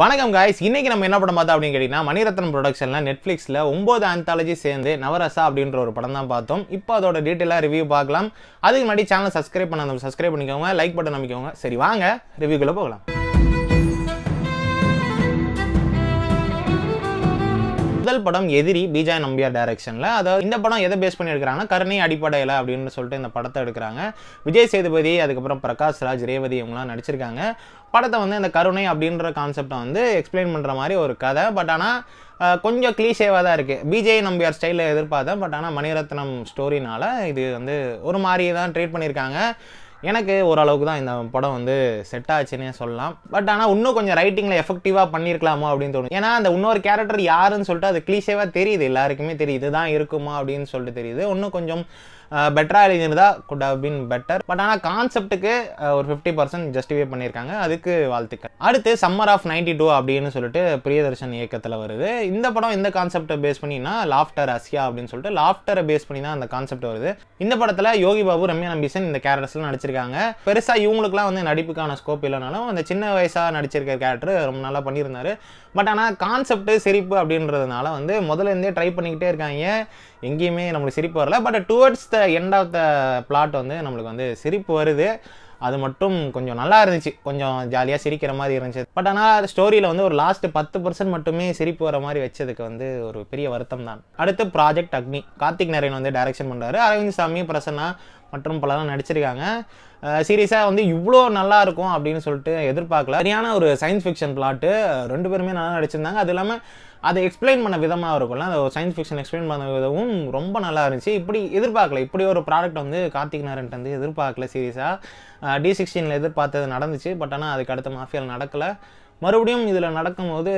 வணக்கம் காய்ஸ் இன்றைக்கி நம்ம என்ன படம் பார்த்தோம் அப்படின்னு கேட்டிங்கன்னா மணிரத்னம் ப்ரொடக்ஷனில் நெட்ஃப்ளிக்ஸில் ஒம்பது ஆந்தாலஜி சேர்ந்து நவரசா அப்படின்ற ஒரு படம் தான் பார்த்தோம் இப்போ அதோட டீட்டெயிலாக ரிவ்யூ பார்க்கலாம் அதுக்கு முன்னாடி சேனல் சப்ஸ்கிரைப் பண்ண சப்ஸ்கிரைப் பண்ணிக்கோங்க லைக் பட்டன் அமைக்கோங்க சரி வாங்க ரிவ்யூக்குள்ளே போகலாம் முதல் படம் எதிரி பிஜா நம்பியார் டைரக்ஷனில் அதாவது இந்த படம் எதை பேஸ் பண்ணி எடுக்கிறாங்கன்னா கருணை அடிப்படையில் அப்படின்னு சொல்லிட்டு இந்த படத்தை எடுக்கிறாங்க விஜய் சேதுபதி அதுக்கப்புறம் பிரகாஷ் ராஜ் ரேவதி இவங்களாம் நடிச்சிருக்காங்க படத்தை வந்து இந்த கருணை அப்படின்ற கான்செப்டை வந்து எக்ஸ்பிளைன் பண்ணுற மாதிரி ஒரு கதை பட் ஆனால் கொஞ்சம் க்ளீஷேவாக தான் இருக்குது பிஜே நம்பியார் ஸ்டைலில் எதிர்பார்த்தேன் பட் ஆனால் மணிரத்னம் ஸ்டோரினால் இது வந்து ஒரு மாதிரி தான் ட்ரீட் பண்ணியிருக்காங்க எனக்கு ஓரளவுக்கு தான் இந்த படம் வந்து செட் ஆச்சுன்னே சொல்லலாம் பட் ஆனால் இன்னும் கொஞ்சம் ரைட்டிங்கில் எஃபெக்டிவாக பண்ணியிருக்கலாமா அப்படின்னு தோணும் ஏன்னா அந்த இன்னொரு கேரக்டர் யாருன்னு சொல்லிட்டு அது கிளீஷேவாக தெரியுது எல்லாருக்குமே தெரியுது தான் இருக்குமா அப்படின்னு சொல்லிட்டு தெரியுது இன்னும் கொஞ்சம் பெட்டராக எழுதியிருந்தா could have been better but ஆனால் கான்செப்ட்டுக்கு ஒரு ஃபிஃப்டி பர்சன்ட் ஜஸ்டிஃபை பண்ணியிருக்காங்க அதுக்கு வாழ்த்துக்கள் அடுத்து சம்மர் ஆஃப் நைன்டி டூ அப்படின்னு சொல்லிட்டு பிரியதர்ஷன் இயக்கத்தில் வருது இந்த படம் இந்த கான்செப்டை பேஸ் பண்ணினா லாஃப்டர் அசியா அப்படின்னு சொல்லிட்டு லாஃப்டரை பேஸ் பண்ணி தான் அந்த கான்செப்ட் வருது இந்த படத்தில் யோகி பாபு ரம்யா நம்பிசன் இந்த கேரக்டர்ஸ்ல நடிச்சிருக்காங்க பெருசாக இவங்களுக்குலாம் வந்து நடிப்புக்கான ஸ்கோப் இல்லைனாலும் அந்த சின்ன வயசாக நடிச்சிருக்க கேரக்டர் ரொம்ப நல்லா பண்ணியிருந்தாரு பட் ஆனால் கான்செப்ட்டு சிரிப்பு அப்படின்றதுனால வந்து முதல்ல இருந்தே ட்ரை பண்ணிக்கிட்டே இருக்காங்க எங்கேயுமே நம்மளுக்கு சிரிப்பு வரல but towards the end of the plot வந்து நம்மளுக்கு வந்து சிரிப்பு வருது அது மட்டும் கொஞ்சம் நல்லா இருந்துச்சு கொஞ்சம் ஜாலியாக சிரிக்கிற மாதிரி இருந்துச்சு பட் ஆனால் ஸ்டோரியில் வந்து ஒரு லாஸ்ட் பத்து பர்சன்ட் மட்டுமே சிரிப்பு வர மாதிரி வச்சதுக்கு வந்து ஒரு பெரிய வருத்தம் தான் அடுத்து ப்ராஜெக்ட் அக்னி கார்த்திக் நரேன் வந்து டைரக்ஷன் பண்ணுறாரு அரவிந்த் சாமி பிரசன்னா மற்றும் பலரும் நடிச்சிருக்காங்க சீரியஸாக வந்து இவ்வளோ நல்லா இருக்கும் அப்படின்னு சொல்லிட்டு எதிர்பார்க்கல சரியான ஒரு சயின்ஸ் ஃபிக்ஷன் பிளாட்டு ரெண்டு பேருமே நல்லா நடிச்சிருந்தாங்க அது இல்லாமல் அதை எக்ஸ்பிளைன் பண்ண விதமாக இருக்கும்ல அந்த சயின்ஸ் ஃபிக்ஷன் எக்ஸ்பிளைன் பண்ண விதமும் ரொம்ப நல்லா இருந்துச்சு இப்படி எதிர்பார்க்கல இப்படி ஒரு ப்ராடக்ட் வந்து கார்த்திக் நாரன்ட்டு வந்து எதிர்பார்க்கல சீரியஸாக டி சிக்ஸ்டீனில் எதிர்பார்த்தது நடந்துச்சு பட் ஆனால் அதுக்கு அடுத்த மாஃபியால் நடக்கலை மறுபடியும் இதில் நடக்கும்போது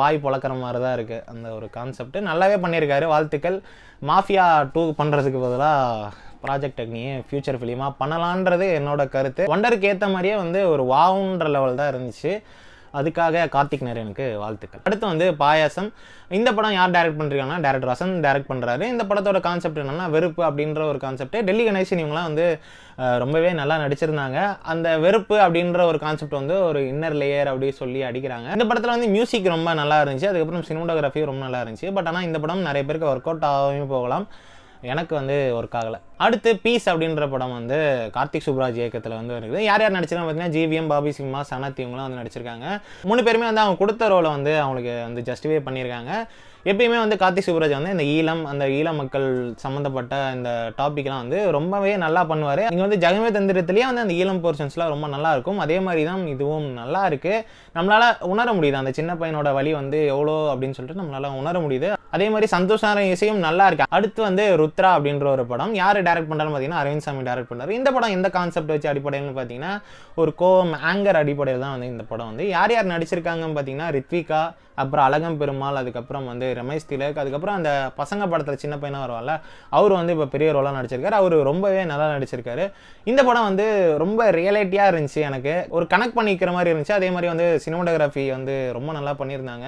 வாய் பழக்கிற மாதிரி தான் இருக்குது அந்த ஒரு கான்செப்ட் நல்லாவே பண்ணியிருக்காரு வாழ்த்துக்கள் மாஃபியா டூ பண்ணுறதுக்கு பதிலாக ப்ராஜெக்ட் அக்னியே ஃப்யூச்சர் ஃபிலிமாக பண்ணலான்றது என்னோட கருத்து ஒண்டருக்கு ஏற்ற மாதிரியே வந்து ஒரு வாவுன்ற லெவல் தான் இருந்துச்சு அதுக்காக கார்த்திக் நரேனுக்கு வாழ்த்துக்கள் அடுத்து வந்து பாயாசம் இந்த படம் யார் டேரக்ட் பண்ணுறீங்கன்னா டேரக்டர் ரசன் டேரக்ட் பண்ணுறாரு இந்த படத்தோட கான்செப்ட் என்னென்னா வெறுப்பு அப்படின்ற ஒரு கான்செப்ட் டெல்லி கணேசன் இவங்களாம் வந்து ரொம்பவே நல்லா நடிச்சிருந்தாங்க அந்த வெறுப்பு அப்படின்ற ஒரு கான்செப்ட் வந்து ஒரு இன்னர் லேயர் அப்படின்னு சொல்லி அடிக்கிறாங்க இந்த படத்தில் வந்து மியூசிக் ரொம்ப நல்லா இருந்துச்சு அதுக்கப்புறம் சினிமோட்டோகிராஃபியும் ரொம்ப நல்லா இருந்துச்சு பட் ஆனால் இந்த படம் நிறைய பேருக்கு ஒர்க் அவுட் ஆகவும் போகலாம் எனக்கு வந்து ஒர்க் ஆகலை அடுத்து பீஸ் அப்படின்ற படம் வந்து கார்த்திக் சுப்ராஜ் இயக்கத்தில் வந்து இருக்குது யார் யார் நடிச்சிருக்காங்க பார்த்தீங்கன்னா ஜிவிஎம் பாபி சிம்மா சனத் இவங்களாம் வந்து நடிச்சிருக்காங்க மூணு பேருமே வந்து அவங்க கொடுத்த ரோலை வந்து அவங்களுக்கு வந்து ஜஸ்டிஃபை பண்ணியிருக்காங்க எப்பயுமே வந்து கார்த்தி சுப்ராஜ் வந்து இந்த ஈழம் அந்த ஈழ மக்கள் சம்மந்தப்பட்ட இந்த டாபிக்லாம் வந்து ரொம்பவே நல்லா பண்ணுவார் இங்கே வந்து ஜெகமே தந்திரத்துலேயே வந்து அந்த ஈழம் போர்ஷன்ஸ்லாம் ரொம்ப நல்லா இருக்கும் அதே மாதிரி தான் இதுவும் நல்லா இருக்குது நம்மளால் உணர முடியுது அந்த சின்ன பையனோட வழி வந்து எவ்வளோ அப்படின்னு சொல்லிட்டு நம்மளால் உணர முடியுது அதே மாதிரி சந்தோஷம் இசையும் நல்லா இருக்கு அடுத்து வந்து ருத்ரா அப்படின்ற ஒரு படம் யார் டேரக்ட் பண்ணாலும் பார்த்தீங்கன்னா அரவிந்த் சாமி டேரக்ட் பண்ணுறாரு இந்த படம் எந்த கான்செப்ட் வச்சு அடிப்படையில் பார்த்தீங்கன்னா ஒரு கோவம் ஆங்கர் அடிப்படையில் தான் வந்து இந்த படம் வந்து யார் யார் நடிச்சிருக்காங்கன்னு பார்த்தீங்கன்னா ரித்விகா அப்புறம் அழகம் பெருமாள் அதுக்கப்புறம் வந்து ரமேஷ் திலக் அதுக்கப்புறம் அந்த பசங்க படத்தில் சின்ன பையனாக வருவான்ல அவர் வந்து இப்போ பெரிய ரோலாக நடிச்சிருக்காரு அவர் ரொம்பவே நல்லா நடிச்சிருக்காரு இந்த படம் வந்து ரொம்ப ரியாலிட்டியாக இருந்துச்சு எனக்கு ஒரு கனெக்ட் பண்ணிக்கிற மாதிரி இருந்துச்சு அதே மாதிரி வந்து சினிமாட்டோகிராஃபி வந்து ரொம்ப நல்லா பண்ணியிருந்தாங்க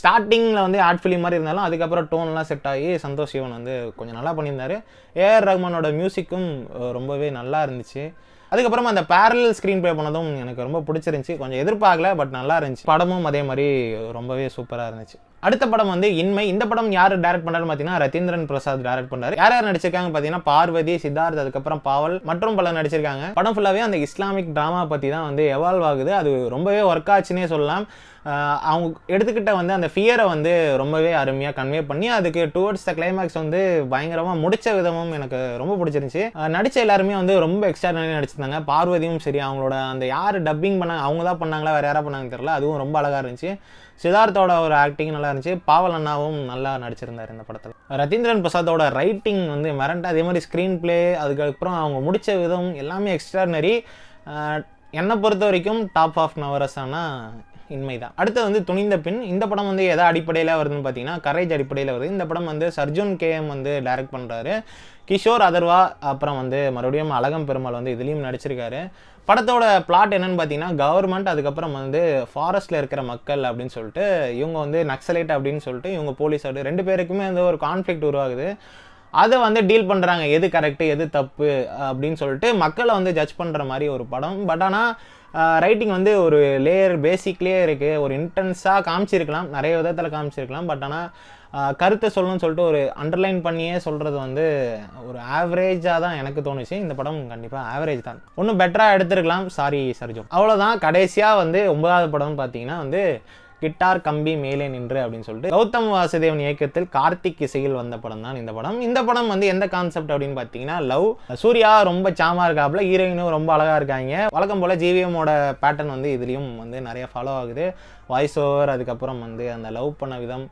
ஸ்டார்டிங்கில் வந்து ஆட் ஃபிலிம் மாதிரி இருந்தாலும் அதுக்கப்புறம் டோன்லாம் செட் ஆகி சந்தோஷ் சிவன் வந்து கொஞ்சம் நல்லா பண்ணியிருந்தார் ஏஆர் ரஹ்மானோட மியூசிக்கும் ரொம்பவே நல்லா இருந்துச்சு அதுக்கப்புறமா அந்த பேரல் ஸ்க்ரீன் ப்ளே பண்ணதும் எனக்கு ரொம்ப பிடிச்சிருந்துச்சி கொஞ்சம் எதிர்பார்க்கல பட் நல்லா இருந்துச்சு படமும் அதே மாதிரி ரொம்பவே சூப்பராக இருந்துச்சு அடுத்த படம் வந்து இன்மை இந்த படம் யார் டேரக்ட் பண்ணாரு பார்த்தீங்கன்னா ரத்தீந்திரன் பிரசாத் டேரக்ட் பண்ணார் யார் யார் நடிச்சிருக்காங்க பார்த்தீங்கன்னா பார்வதி சித்தார்த் அதுக்கப்புறம் பாவல் மற்றும் பலர் நடிச்சிருக்காங்க படம் ஃபுல்லாகவே அந்த இஸ்லாமிக் ட்ராமா பற்றி தான் வந்து எவால்வ் ஆகுது அது ரொம்பவே ஒர்க் ஆச்சுன்னே சொல்லலாம் அவங்க எடுத்துக்கிட்ட வந்து அந்த ஃபியரை வந்து ரொம்பவே அருமையாக கன்வே பண்ணி அதுக்கு டுவர்ட்ஸ் த கிளைமேக்ஸ் வந்து பயங்கரமாக முடிச்ச விதமும் எனக்கு ரொம்ப பிடிச்சிருந்துச்சு நடித்த எல்லாருமே வந்து ரொம்ப எக்ஸ்ட்ராடனரி நடிச்சிருந்தாங்க பார்வதியும் சரி அவங்களோட அந்த யார் டப்பிங் பண்ணாங்க அவங்க தான் பண்ணாங்களா வேறு யாராக பண்ணாங்க தெரில அதுவும் ரொம்ப அழகாக இருந்துச்சு சிதார்த்தோட ஒரு ஆக்டிங் நல்லா இருந்துச்சு பாவல் அண்ணாவும் நல்லா நடிச்சிருந்தார் இந்த படத்தில் ரத்தீந்திரன் பிரசாத்தோட ரைட்டிங் வந்து மிரண்ட அதே மாதிரி ஸ்க்ரீன் பிளே அதுக்கப்புறம் அவங்க முடித்த விதம் எல்லாமே எக்ஸ்ட்ரானரி என்னை பொறுத்த வரைக்கும் டாப் ஆஃப் ஆனால் இன்மை தான் அடுத்து வந்து துணிந்த பின் இந்த படம் வந்து எதை அடிப்படையில் வருதுன்னு பார்த்தீங்கன்னா கரேஜ் அடிப்படையில் வருது இந்த படம் வந்து சர்ஜுன் கேஎம் வந்து டைரக்ட் பண்ணுறாரு கிஷோர் அதர்வா அப்புறம் வந்து மறுபடியும் அழகம் பெருமாள் வந்து இதுலேயும் நடிச்சிருக்காரு படத்தோட பிளாட் என்னன்னு பார்த்தீங்கன்னா கவர்மெண்ட் அதுக்கப்புறம் வந்து ஃபாரஸ்ட்டில் இருக்கிற மக்கள் அப்படின்னு சொல்லிட்டு இவங்க வந்து நக்சலைட் அப்படின்னு சொல்லிட்டு இவங்க போலீஸ் ரெண்டு பேருக்குமே வந்து ஒரு கான்ஃப்ளிக் உருவாகுது அதை வந்து டீல் பண்ணுறாங்க எது கரெக்டு எது தப்பு அப்படின்னு சொல்லிட்டு மக்களை வந்து ஜட்ஜ் பண்ணுற மாதிரி ஒரு படம் பட் ஆனால் ரைட்டிங் வந்து ஒரு லேயர் பேசிக்லேயே இருக்குது ஒரு இன்டென்ஸாக காமிச்சிருக்கலாம் நிறைய விதத்தில் காமிச்சிருக்கலாம் பட் ஆனால் கருத்தை சொல்லணும்னு சொல்லிட்டு ஒரு அண்டர்லைன் பண்ணியே சொல்கிறது வந்து ஒரு ஆவரேஜாக தான் எனக்கு தோணுச்சு இந்த படம் கண்டிப்பாக ஆவரேஜ் தான் ஒன்றும் பெட்டராக எடுத்துருக்கலாம் சாரி சர்ஜோ அவ்வளோதான் கடைசியாக வந்து ஒன்பதாவது படம்னு பார்த்தீங்கன்னா வந்து கிட்டார் கம்பி மேலே நின்று அப்படின்னு சொல்லிட்டு கௌதம் வாசுதேவன் இயக்கத்தில் கார்த்திக் இசையில் வந்த படம் தான் இந்த படம் இந்த படம் வந்து எந்த கான்செப்ட் அப்படின்னு பார்த்தீங்கன்னா லவ் சூர்யா ரொம்ப சாமா இருக்காப்புல ஹீரோயினும் ரொம்ப அழகாக இருக்காங்க வழக்கம் போல் ஜிவிஎம்மோட பேட்டர்ன் வந்து இதுலேயும் வந்து நிறைய ஃபாலோ ஆகுது வாய்ஸ் ஓவர் அதுக்கப்புறம் வந்து அந்த லவ் பண்ண விதம்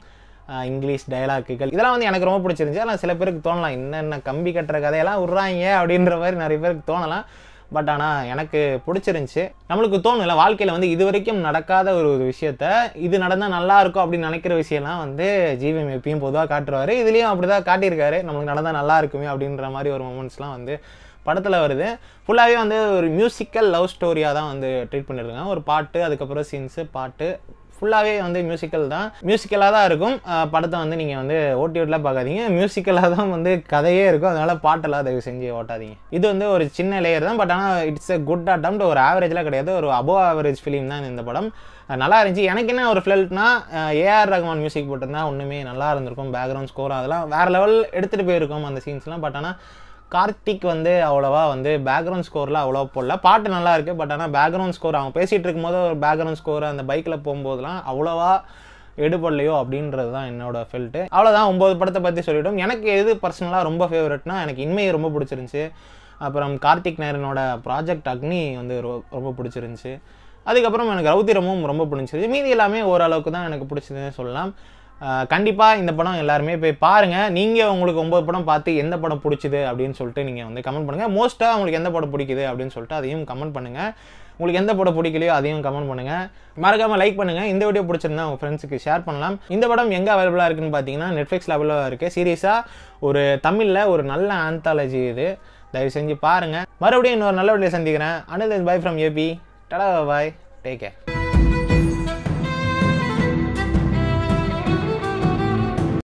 இங்கிலீஷ் டைலாக்குகள் இதெல்லாம் வந்து எனக்கு ரொம்ப பிடிச்சிருந்துச்சு ஆனால் சில பேருக்கு தோணலாம் என்னென்ன கம்பி கட்டுற கதையெல்லாம் விட்றாங்க அப்படின்ற மாதிரி நிறைய பேருக்கு தோணலாம் பட் ஆனால் எனக்கு பிடிச்சிருந்துச்சி நம்மளுக்கு இல்லை வாழ்க்கையில் வந்து இது வரைக்கும் நடக்காத ஒரு ஒரு விஷயத்த இது நடந்தால் நல்லா இருக்கும் அப்படின்னு நினைக்கிற விஷயம்லாம் வந்து ஜிவிஎம் எப்பயும் பொதுவாக காட்டுருவார் இதுலேயும் அப்படி தான் காட்டியிருக்காரு நம்மளுக்கு நடந்தால் நல்லா இருக்குமே அப்படின்ற மாதிரி ஒரு மூமெண்ட்ஸ்லாம் வந்து படத்தில் வருது ஃபுல்லாகவே வந்து ஒரு மியூசிக்கல் லவ் ஸ்டோரியாக தான் வந்து ட்ரீட் பண்ணியிருக்காங்க ஒரு பாட்டு அதுக்கப்புறம் சீன்ஸு பாட்டு ஃபுல்லாகவே வந்து மியூசிக்கல் தான் மியூசிக்கலாக தான் இருக்கும் படத்தை வந்து நீங்கள் வந்து ஓட்டிவிட்லாம் பார்க்காதீங்க மியூசிக்கலாக தான் வந்து கதையே இருக்கும் அதனால் பாட்டெல்லாம் தயவு செஞ்சு ஓட்டாதீங்க இது வந்து ஒரு சின்ன லேயர் தான் பட் ஆனால் இட்ஸ் எ குட் அட்டம் ஒரு ஆவரேஜ்லாம் கிடையாது ஒரு அபோவ் ஆவரேஜ் ஃபிலிம் தான் இந்த படம் நல்லா இருந்துச்சு எனக்கு என்ன ஒரு ஃபிளல்ட்னா ஏஆர் ரகுமான் மியூசிக் போட்டிருந்தா ஒன்றுமே நல்லா இருந்திருக்கும் பேக்ரவுண்ட் ஸ்கோர் அதெல்லாம் வேறு லெவல் எடுத்துகிட்டு போயிருக்கோம் அந்த சீன்ஸ்லாம் பட் ஆனால் கார்த்திக் வந்து அவ்வளோவா வந்து பேக்ரவுண்ட் ஸ்கோர்லாம் அவ்வளோவா போடல பாட்டு நல்லா இருக்குது பட் ஆனால் பேக்ரவுண்ட் ஸ்கோர் அவன் பேசிகிட்டு இருக்கும்போது ஒரு பேக்ரவுண்ட் ஸ்கோர் அந்த பைக்கில் போகும்போதெல்லாம் அவ்வளோவா எடுபடலையோ அப்படின்றது தான் என்னோட ஃபெல்ட்டு அவ்வளோதான் ஒம்பது படத்தை பற்றி சொல்லிவிட்டோம் எனக்கு எது பர்சனலாக ரொம்ப ஃபேவரெட்னா எனக்கு இன்மையை ரொம்ப பிடிச்சிருந்துச்சி அப்புறம் கார்த்திக் நேரனோட ப்ராஜெக்ட் அக்னி வந்து ரொம்ப பிடிச்சிருந்துச்சி அதுக்கப்புறம் எனக்கு ரவுத்திரமும் ரொம்ப பிடிச்சிருச்சு மீதி எல்லாமே ஓரளவுக்கு தான் எனக்கு பிடிச்சதுன்னு சொல்லலாம் கண்டிப்பாக இந்த படம் எல்லாருமே போய் பாருங்கள் நீங்கள் உங்களுக்கு ஒம்பது படம் பார்த்து எந்த படம் பிடிச்சிது அப்படின்னு சொல்லிட்டு நீங்கள் வந்து கமெண்ட் பண்ணுங்கள் மோஸ்ட்டாக உங்களுக்கு எந்த படம் பிடிக்குது அப்படின்னு சொல்லிட்டு அதையும் கமெண்ட் பண்ணுங்கள் உங்களுக்கு எந்த படம் பிடிக்கலையோ அதையும் கமெண்ட் பண்ணுங்கள் மறக்காமல் லைக் பண்ணுங்கள் இந்த வீடியோ பிடிச்சிருந்தா உங்கள் ஃப்ரெண்ட்ஸுக்கு ஷேர் பண்ணலாம் இந்த படம் எங்கே அவைலபிளாக இருக்குன்னு பார்த்தீங்கன்னா நெட்ஃப்ளிக்ஸ் லெவலில் இருக்குது சீரியஸாக ஒரு தமிழில் ஒரு நல்ல ஆந்தாலஜி இது தயவு செஞ்சு பாருங்கள் மறுபடியும் இன்னொரு நல்ல வழியை சந்திக்கிறேன் அனில் பை ஃப்ரம் ஏபி டடா பாய் டேக் கேர்